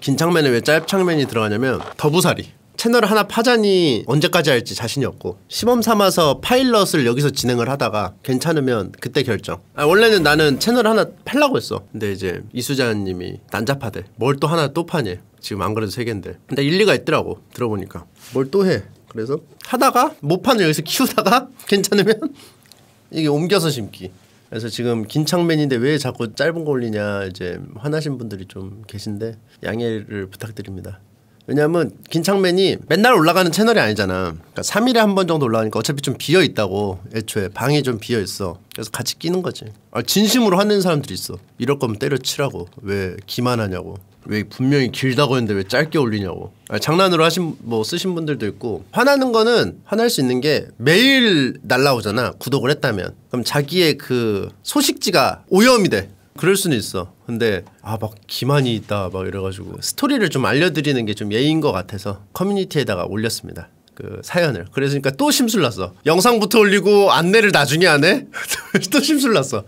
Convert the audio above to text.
긴 장면에 왜 짧장면이 들어가냐면 더부살이 채널 하나 파자니 언제까지 할지 자신이 없고 시범 삼아서 파일럿을 여기서 진행을 하다가 괜찮으면 그때 결정 아, 원래는 나는 채널 하나 팔라고 했어 근데 이제 이수자님이 난잡하대 뭘 또 하나 또 파니 지금 안 그래도 세 개인데 근데 일리가 있더라고 들어보니까 뭘 또 해 그래서 하다가 못 파는 여기서 키우다가 괜찮으면 이게 옮겨서 심기 그래서 지금 긴 창면인데 왜 자꾸 짧은 거 올리냐 이제 화나신 분들이 좀 계신데 양해를 부탁드립니다. 왜냐하면 긴 창면이 맨날 올라가는 채널이 아니잖아. 그러니까 3일에 한 번 정도 올라가니까 어차피 좀 비어 있다고 애초에 방이 좀 비어 있어. 그래서 같이 끼는 거지. 아, 진심으로 화낸 사람들이 있어. 이럴 거면 때려치라고. 왜 기만하냐고. 왜 분명히 길다고 했는데 왜 짧게 올리냐고 아 장난으로 하신 뭐 쓰신 분들도 있고 화나는 거는 화날 수 있는 게 매일 날라오잖아 구독을 했다면 그럼 자기의 그 소식지가 오염이 돼 그럴 수는 있어 근데 아 막 기만이 있다 막 이래가지고 스토리를 좀 알려드리는 게 좀 예의인 것 같아서 커뮤니티에다가 올렸습니다 그 사연을 그래서 그니까또 심술 났어 영상부터 올리고 안내를 나중에 안 해? 또 심술 났어